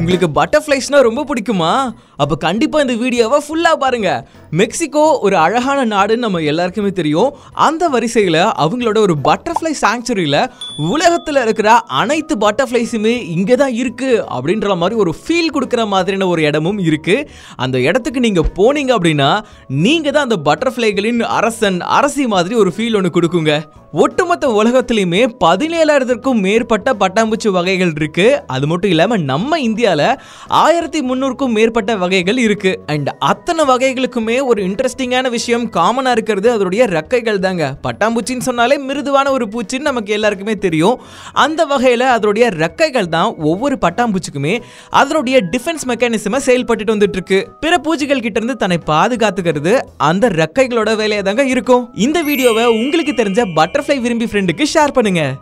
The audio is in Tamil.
உங்களுக்கு பட்டர்ஃப்ளைஸ்னா ரொம்ப பிடிக்குமா அப்ப கண்டிப்பா இந்த வீடியோவை ஃபுல்லா பாருங்க மெக்சிகோ ஒரு அழகான நாடுன்னு நம்ம எல்லாருக்குமே தெரியும் அந்த வரிசையில் அவங்களோட ஒரு பட்டர்ஃப்ளை சாங்சுரியில் உலகத்தில் இருக்கிற அனைத்து பட்டர்ஃப்ளைஸுமே இங்கே தான் இருக்குது அப்படின்ற மாதிரி ஒரு ஃபீல் கொடுக்குற மாதிரியான ஒரு இடமும் இருக்குது அந்த இடத்துக்கு நீங்கள் போனீங்க அப்படின்னா நீங்கள் தான் அந்த பட்டர்ஃப்ளைகளின் அரசன் அரசி மாதிரி ஒரு ஃபீல் ஒன்று கொடுக்குங்க ஒட்டுமொத்த உலகத்திலையுமே பதினேழாயிரத்திற்கும் மேற்பட்ட பட்டாம்பூச்சி வகைகள் இருக்கு அது மட்டும் இல்லாமல் நம்ம இந்தியாவில் ஆயிரத்தி முந்நூறுக்கும் மேற்பட்ட வகைகள் இருக்கு அண்ட் அத்தனை வகைகளுக்குமே ஒரு இன்ட்ரெஸ்டிங்கான விஷயம் காமனாக இருக்கிறது அதோடைய ரெக்கைகள் தாங்க பட்டாம்பூச்சின்னு சொன்னாலே மிருதுவான ஒரு பூச்சின்னு நமக்கு எல்லாருக்குமே தெரியும் அந்த வகையில் அதோடைய ரெக்கைகள் தான் ஒவ்வொரு பட்டாம்பூச்சிக்குமே அதனுடைய டிஃபென்ஸ் மெக்கானிசமாக செயல்பட்டுட்டு வந்துட்டு இருக்கு பிற பூச்சிகள் கிட்ட இருந்து தன்னை பாதுகாத்துக்கிறது அந்த ரெக்கைகளோட வேலையை தாங்க இருக்கும் இந்த வீடியோவை உங்களுக்கு தெரிஞ்ச பட்டர்ஃப்ளை விரும்பி ஃப்ரெண்டுக்கு ஷேர் பண்ணுங்க